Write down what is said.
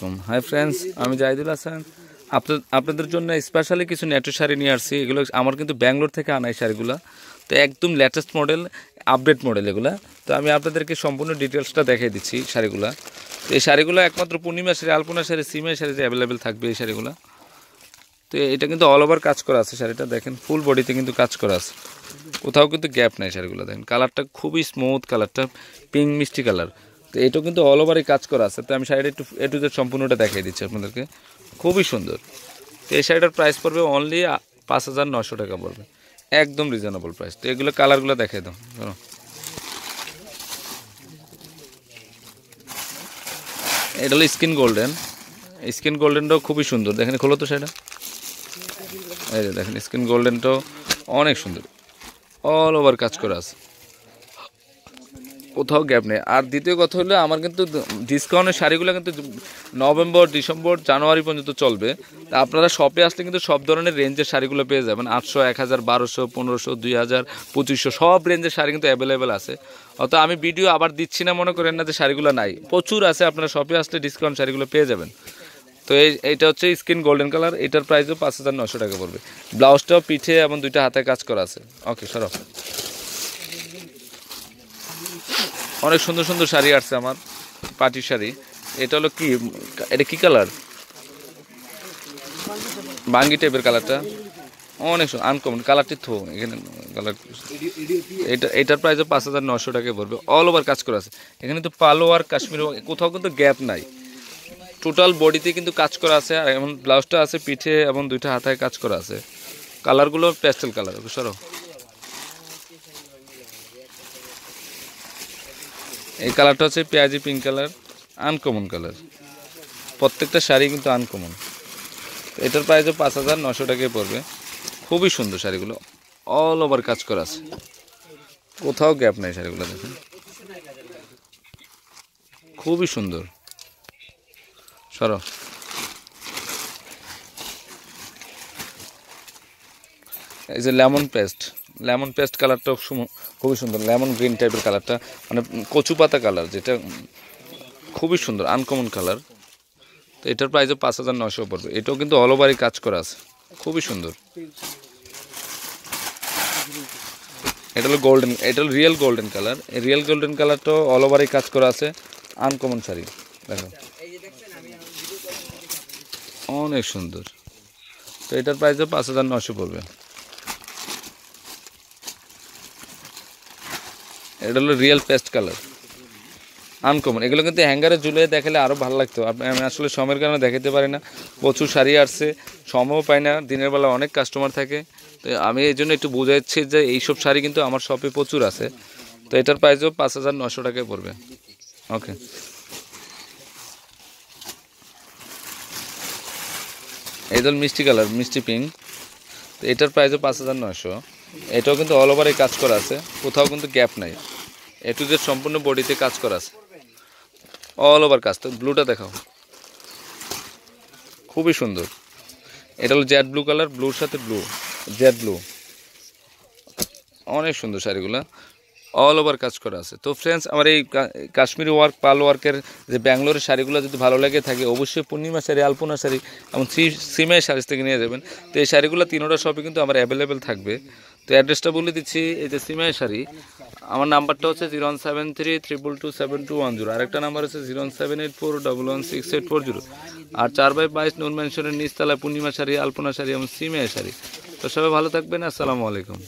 আলাইকুম hi friends আমি জাহিদুল হাসান আপনাদের জন্য স্পেশালি কিছু নেটের শাড়ি নিয়ে আসছি এগুলো আমার কিন্তু ব্যাঙ্গলোর থেকে আনা এই শাড়িগুলো তো একদম লেটেস্ট মডেল আপডেট মডেল এগুলো তো আমি আপনাদেরকে সম্পূর্ণ ডিটেলসটা দেখিয়ে দিচ্ছি শাড়িগুলো তো এই শাড়িগুলো একমাত্র পূর্ণিমা শাড়ি আলপনা শাড়ি সিমের শাড়িতে অ্যাভেলেবেল থাকবে এই শাড়িগুলো তো এটা কিন্তু অল ওভার কাজ করা আছে শাড়িটা দেখেন ফুল বডিতে কিন্তু কাজ করা আছে কোথাও কিন্তু গ্যাপ নেই শাড়িগুলো দেখেন কালারটা খুবই স্মুথ কালারটা পিঙ্ক মিষ্টি কালার তো এটাও কিন্তু অল ওভারই কাজ করা আছে তো আমি শাড়িটা একটু এ টু জেড সম্পূর্ণটা দেখিয়ে দিচ্ছি আপনাদেরকে খুবই সুন্দর তো এই শাড়িটার প্রাইস পড়বে অনলি পাঁচ হাজার নশো টাকা পড়বে একদম রিজনেবল প্রাইস তো এগুলো কালারগুলো দেখাই দাও শোনো এটা হলো স্কিন গোল্ডেন স্কিন গোল্ডেনটাও খুবই সুন্দর দেখেন খোলো তো সেটা এই যে দেখেন স্কিন গোল্ডেনটাও অনেক সুন্দর অল ওভার কাজ করা আছে কোথাও গ্যাপ নেই আর দ্বিতীয় কথা হলো আমার কিন্তু ডিসকাউন্টের শাড়িগুলো কিন্তু নভেম্বর ডিসেম্বর জানুয়ারি পর্যন্ত চলবে তা আপনারা শপে আসলে কিন্তু সব ধরনের রেঞ্জের শাড়িগুলো পেয়ে যাবেন আটশো এক হাজার বারোশো পনেরোশো দুই হাজার পঁচিশশো সব রেঞ্জের শাড়ি কিন্তু অ্যাভেলেবেল আছে অত আমি ভিডিও আবার দিচ্ছি না মনে করেন না যে শাড়িগুলো নাই প্রচুর আছে আপনারা শপে আসলে ডিসকাউন্ট শাড়িগুলো পেয়ে যাবেন তো এই এটা হচ্ছে স্কিন গোল্ডেন কালার এটার প্রাইসও পাঁচ হাজার নশো টাকা পড়বে ব্লাউজটাও পিঠে এবং দুইটা হাতে কাজ করা আছে ওকে সরফ অনেক সুন্দর সুন্দর শাড়ি আসছে আমার পাটি শাড়ি এটা হলো কি এটা কি কালার বাঙ্গি টাইপের কালারটা অনেক আনকমন কালারটি থো এখানে কালার এটা এটার প্রাইস পাঁচ হাজার নশো টাকায় পড়বে অল ওভার কাজ করা আছে এখানে তো পালো আর কাশ্মীর কোথাও কিন্তু গ্যাপ নাই টোটাল বডিতে কিন্তু কাজ করা আছে আর এমন ব্লাউজটা আছে পিঠে এবং দুইটা হাতায় কাজ করা আছে কালারগুলো প্যাস্টেল কালার সরো এই কালারটা হচ্ছে পেঁয়াজি পিঙ্ক কালার আনকমন কালার প্রত্যেকটা শাড়ি কিন্তু আনকমন এটার প্রাইসও পাঁচ হাজার নশো টাকায় পড়বে খুবই সুন্দর শাড়িগুলো অল ওভার কাজ করা আছে কোথাও গ্যাপ নেই শাড়িগুলো দেখুন খুবই সুন্দর সর এই যে লেমন পেস্ট লেমন পেস্ট কালারটাও খুবই সুন্দর লেমন গ্রিন টাইপের কালারটা মানে কচু পাতা কালার যেটা খুবই সুন্দর আনকমন কালার তো এটার প্রাইসও পাঁচ হাজার নশো পড়বে এটাও কিন্তু অল ওভারই কাজ করা আছে খুবই সুন্দর এটা হলো গোল্ডেন এটা হলো রিয়েল গোল্ডেন কালার এই রিয়েল গোল্ডেন কালারটাও অল ওভারই কাজ করা আছে আনকমন শাড়ি দেখো অনেক সুন্দর তো এটার প্রাইসও পাঁচ হাজার নশো পড়বে এটা হলো রিয়েল পেস্ট কালার আনকমন এগুলো কিন্তু হ্যাঙ্গারে ঝুলে দেখালে আরও ভালো লাগতো আমি আসলে সময়ের কারণে দেখাতে পারি না প্রচুর শাড়ি আসছে সময়ও পাই না দিনের বেলা অনেক কাস্টমার থাকে তো আমি এই জন্য একটু বোঝাচ্ছি যে এইসব শাড়ি কিন্তু আমার শপে প্রচুর আছে তো এটার প্রাইসও পাঁচ হাজার নশো টাকায় পড়বে ওকে এই ধর মিষ্টি কালার মিষ্টি পিঙ্ক তো এটার প্রাইসও পাঁচ হাজার নশো এটাও কিন্তু অল ওভারে কাজ করা আছে কোথাও কিন্তু গ্যাপ নাই এ টু জেড সম্পূর্ণ বডিতে কাজ করা আছে অল ওভার কাজ তো ব্লুটা দেখাও খুবই সুন্দর এটা হলো জ্যাড ব্লু কালার ব্লুর সাথে ব্লু জ্যাড ব্লু অনেক সুন্দর শাড়িগুলো অল ওভার কাজ করা আছে তো ফ্রেন্ডস আমার এই কাশ্মীরি ওয়ার্ক পাল ওয়ার্কের যে ব্যাঙ্গালোরের শাড়িগুলো যদি ভালো লাগে থাকে অবশ্যই পূর্ণিমা শাড়ি আলপনা শাড়ি এবং থ্রি সিমের শাড়ি থেকে নিয়ে যাবেন তো এই শাড়িগুলো তিনোটা শপে কিন্তু আমার অ্যাভেলেবেল থাকবে তো অ্যাড্রেসটা বলে দিচ্ছি এই যে সিমাই শাড়ি আমার নাম্বারটা হচ্ছে zero seven three triple two seven two one zero আরেকটা নাম্বার হচ্ছে zero seven eight four double one six eight four zero আর চার বাই বাইশ নুন ম্যানশনের নিচতলায় পূর্ণিমা শাড়ি আলপনা শাড়ি এবং সিমাই শাড়ি তো সবাই ভালো থাকবেন আসসালামু আলাইকুম